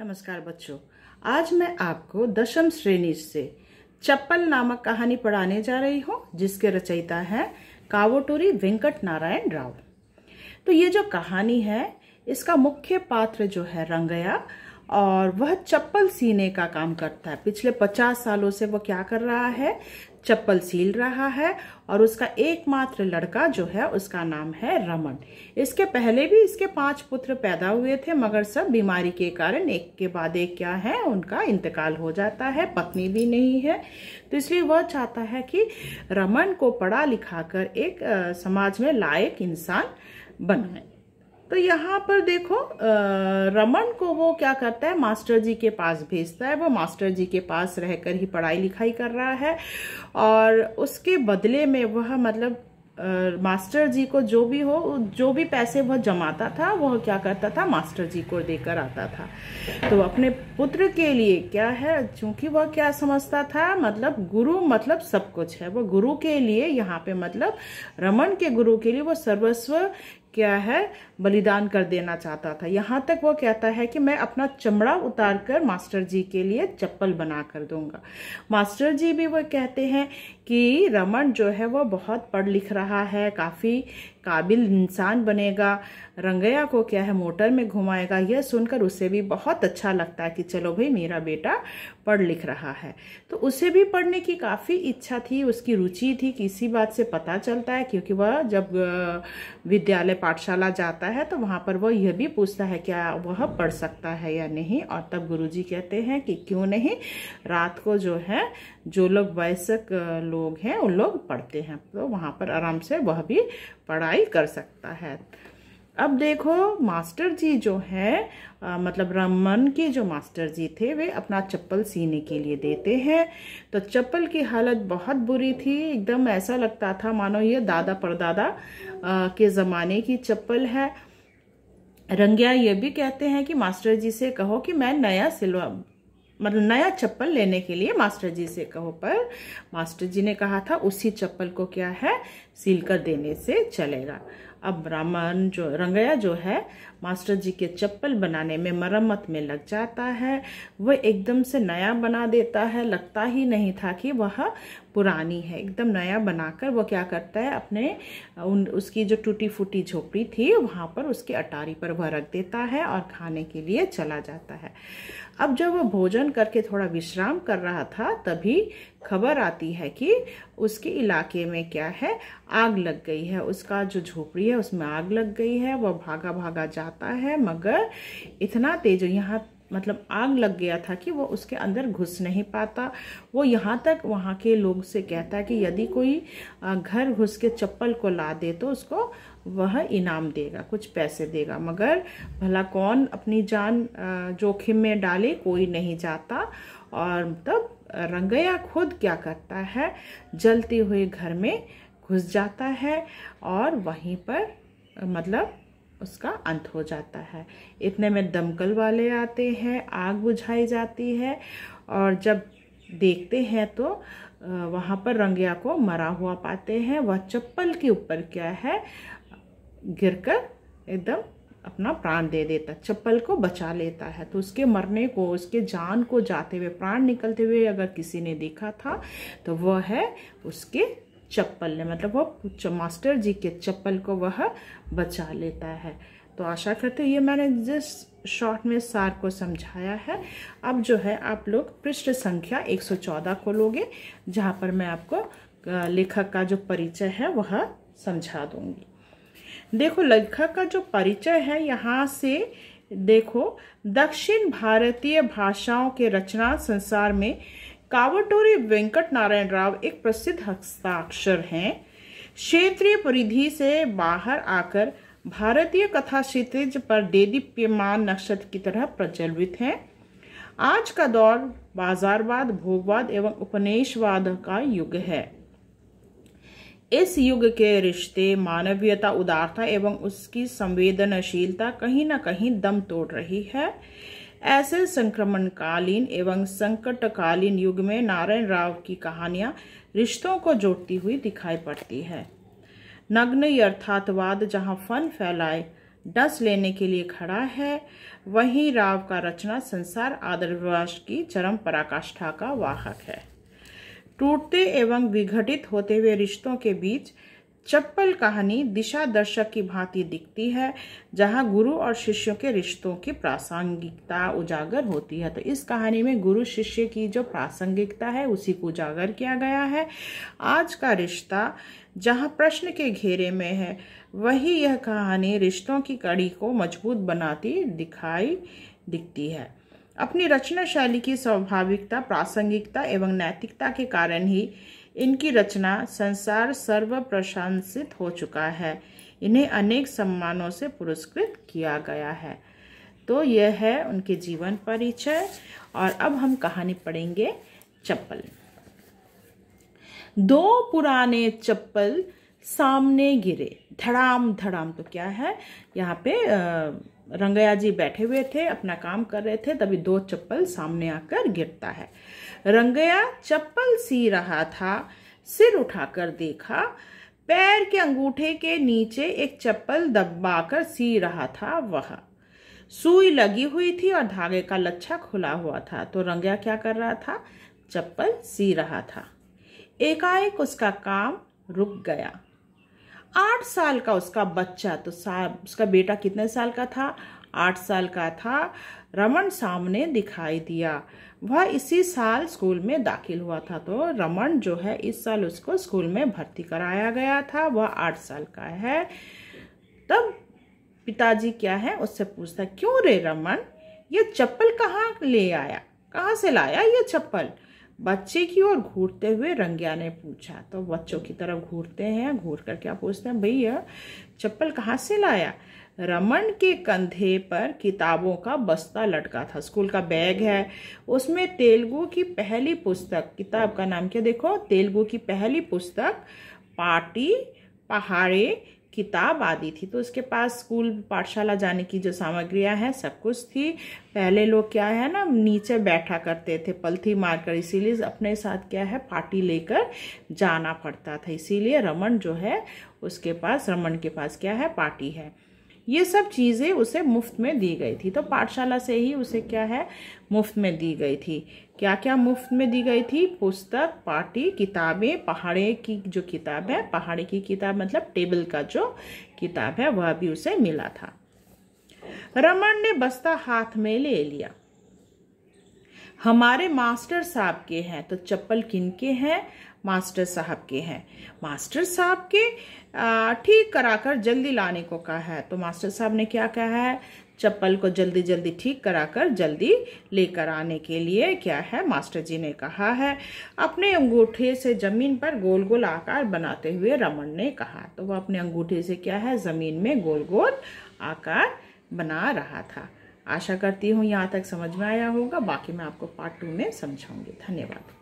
नमस्कार बच्चों आज मैं आपको दशम श्रेणी से चप्पल नामक कहानी पढ़ाने जा रही हूँ जिसके रचयिता है कावोटोरी वेंकट नारायण राव तो ये जो कहानी है इसका मुख्य पात्र जो है रंगया और वह चप्पल सीने का काम करता है पिछले पचास सालों से वह क्या कर रहा है चप्पल सील रहा है और उसका एकमात्र लड़का जो है उसका नाम है रमन इसके पहले भी इसके पांच पुत्र पैदा हुए थे मगर सब बीमारी के कारण एक के बाद एक क्या है उनका इंतकाल हो जाता है पत्नी भी नहीं है तो इसलिए वह चाहता है कि रमन को पढ़ा लिखा कर एक समाज में लायक इंसान बनाए तो यहाँ पर देखो रमन को वो क्या करता है मास्टर जी के पास भेजता है वो मास्टर जी के पास रहकर ही पढ़ाई लिखाई कर रहा है और उसके बदले में वह मतलब मास्टर जी को जो भी हो जो भी पैसे वह जमाता था वह क्या करता था मास्टर जी को देकर आता था तो अपने पुत्र के लिए क्या है चूंकि वह क्या समझता था मतलब गुरु मतलब सब कुछ है वह गुरु के लिए यहाँ पे मतलब रमन के गुरु के लिए वह सर्वस्व क्या है बलिदान कर देना चाहता था यहाँ तक वो कहता है कि मैं अपना चमड़ा उतार कर मास्टर जी के लिए चप्पल बना कर दूंगा मास्टर जी भी वो कहते हैं कि रमन जो है वो बहुत पढ़ लिख रहा है काफ़ी काबिल इंसान बनेगा रंगया को क्या है मोटर में घुमाएगा यह सुनकर उसे भी बहुत अच्छा लगता है कि चलो भाई मेरा बेटा पढ़ लिख रहा है तो उसे भी पढ़ने की काफ़ी इच्छा थी उसकी रुचि थी किसी बात से पता चलता है क्योंकि वह जब विद्यालय पाठशाला जाता है तो वहाँ पर वो यह भी पूछता है क्या वह पढ़ सकता है या नहीं और तब गुरुजी कहते हैं कि क्यों नहीं रात को जो है जो लोग वयस्क लोग हैं उन लोग पढ़ते हैं तो वहाँ पर आराम से वह भी पढ़ाई कर सकता है अब देखो मास्टर जी जो है आ, मतलब रमन के जो मास्टर जी थे वे अपना चप्पल सीने के लिए देते हैं तो चप्पल की हालत बहुत बुरी थी एकदम ऐसा लगता था मानो ये दादा परदादा के ज़माने की चप्पल है रंग्या ये भी कहते हैं कि मास्टर जी से कहो कि मैं नया सिलवा मतलब नया चप्पल लेने के लिए मास्टर जी से कहो पर मास्टर जी ने कहा था उसी चप्पल को क्या है सील कर देने से चलेगा अब ब्राह्मण जो रंगया जो है मास्टर जी के चप्पल बनाने में मरम्मत में लग जाता है वह एकदम से नया बना देता है लगता ही नहीं था कि वह पुरानी है एकदम नया बनाकर वह क्या करता है अपने उन उसकी जो टूटी फूटी झोपड़ी थी वहाँ पर उसके अटारी पर वह रख देता है और खाने के लिए चला जाता है अब जब वह भोजन करके थोड़ा विश्राम कर रहा था तभी खबर आती है कि उसके इलाके में क्या है आग लग गई है उसका जो झोपड़ी है उसमें आग लग गई है वह भागा भागा जाता है मगर इतना तेज यहाँ मतलब आग लग गया था कि वो उसके अंदर घुस नहीं पाता वो यहाँ तक वहाँ के लोग से कहता है कि यदि कोई घर घुस के चप्पल को ला दे तो उसको वह इनाम देगा कुछ पैसे देगा मगर भला कौन अपनी जान जोखिम में डाले कोई नहीं जाता और तब रंगया खुद क्या करता है जलते हुए घर में घुस जाता है और वहीं पर मतलब उसका अंत हो जाता है इतने में दमकल वाले आते हैं आग बुझाई जाती है और जब देखते हैं तो वहाँ पर रंगिया को मरा हुआ पाते हैं वह चप्पल के ऊपर क्या है गिरकर एकदम अपना प्राण दे देता चप्पल को बचा लेता है तो उसके मरने को उसके जान को जाते हुए प्राण निकलते हुए अगर किसी ने देखा था तो वह है उसके चप्पल ने मतलब वो मास्टर जी के चप्पल को वह बचा लेता है तो आशा करते ये मैंने जिस शॉर्ट में सार को समझाया है अब जो है आप लोग पृष्ठ संख्या 114 खोलोगे जहाँ पर मैं आपको लेखक का जो परिचय है वह समझा दूंगी देखो लेखक का जो परिचय है यहाँ से देखो दक्षिण भारतीय भाषाओं के रचना संसार में कावटोरी वेंकट नारायण राव एक प्रसिद्ध हस्ताक्षर हैं क्षेत्रीय परिधि से बाहर आकर भारतीय कथा क्षेत्र पर देदीप्यमान नक्षत्र की तरह प्रचलित हैं आज का दौर बाजारवाद भोगवाद एवं उपनिषवाद का युग है इस युग के रिश्ते मानवीयता उदारता एवं उसकी संवेदनशीलता कहीं ना कहीं दम तोड़ रही है ऐसे संक्रमणकालीन एवं संकटकालीन युग में नारायण राव की कहानियां रिश्तों को जोड़ती हुई दिखाई पड़ती है नग्न अर्थातवाद जहाँ फन फैलाए डस लेने के लिए खड़ा है वहीं राव का रचना संसार आदर्श की चरम पराकाष्ठा का वाहक है टूटते एवं विघटित होते हुए रिश्तों के बीच चप्पल कहानी दिशा दर्शक की भांति दिखती है जहां गुरु और शिष्यों के रिश्तों की प्रासंगिकता उजागर होती है तो इस कहानी में गुरु शिष्य की जो प्रासंगिकता है उसी को उजागर किया गया है आज का रिश्ता जहां प्रश्न के घेरे में है वही यह कहानी रिश्तों की कड़ी को मजबूत बनाती दिखाई दिखती है अपनी रचना शैली की स्वाभाविकता प्रासंगिकता एवं नैतिकता के कारण ही इनकी रचना संसार सर्व प्रशंसित हो चुका है इन्हें अनेक सम्मानों से पुरस्कृत किया गया है तो यह है उनके जीवन परिचय और अब हम कहानी पढ़ेंगे चप्पल दो पुराने चप्पल सामने गिरे धड़ाम धड़ाम तो क्या है यहाँ पे आ, रंगया जी बैठे हुए थे अपना काम कर रहे थे तभी दो चप्पल सामने आकर गिरता है रंगया चप्पल सी रहा था सिर उठाकर देखा पैर के अंगूठे के नीचे एक चप्पल दबाकर सी रहा था वह सुई लगी हुई थी और धागे का लच्छा खुला हुआ था तो रंगया क्या कर रहा था चप्पल सी रहा था एकाएक उसका काम रुक गया आठ साल का उसका बच्चा तो साहब उसका बेटा कितने साल का था आठ साल का था रमन सामने दिखाई दिया वह इसी साल स्कूल में दाखिल हुआ था तो रमन जो है इस साल उसको स्कूल में भर्ती कराया गया था वह आठ साल का है तब पिताजी क्या है उससे पूछता क्यों रे रमन ये चप्पल कहाँ ले आया कहाँ से लाया ये चप्पल बच्चे की ओर घूरते हुए रंग्या ने पूछा तो बच्चों की तरफ घूरते हैं घूर कर क्या पूछते हैं भैया चप्पल कहाँ से लाया रमन के कंधे पर किताबों का बस्ता लटका था स्कूल का बैग है उसमें तेलुगु की पहली पुस्तक किताब का नाम क्या देखो तेलुगु की पहली पुस्तक पार्टी पहाड़े किताब आदि थी तो उसके पास स्कूल पाठशाला जाने की जो सामग्रियां हैं सब कुछ थी पहले लोग क्या है ना नीचे बैठा करते थे पलथी मारकर इसीलिए अपने साथ क्या है पार्टी लेकर जाना पड़ता था इसीलिए रमन जो है उसके पास रमन के पास क्या है पार्टी है ये सब चीज़ें उसे मुफ्त में दी गई थी तो पाठशाला से ही उसे क्या है मुफ्त में दी गई थी क्या क्या मुफ्त में दी गई थी पुस्तक पार्टी किताबें पहाड़े की जो किताब है पहाड़े की किताब मतलब टेबल का जो किताब है वह भी उसे मिला था रमन ने बस्ता हाथ में ले लिया हमारे मास्टर साहब के हैं तो चप्पल किन के हैं मास्टर साहब के हैं मास्टर साहब के ठीक कराकर जल्दी लाने को कहा है तो मास्टर साहब ने क्या कहा है चप्पल को जल्दी जल्दी ठीक कराकर जल्दी लेकर आने के लिए क्या है मास्टर जी ने कहा है अपने अंगूठे से जमीन पर गोल गोल आकार बनाते हुए रमन ने कहा तो वह अपने अंगूठे से क्या है जमीन में गोल गोल आकार बना रहा था आशा करती हूँ यहाँ तक समझ में आया होगा बाकी मैं आपको पार्ट टू में समझाऊंगी धन्यवाद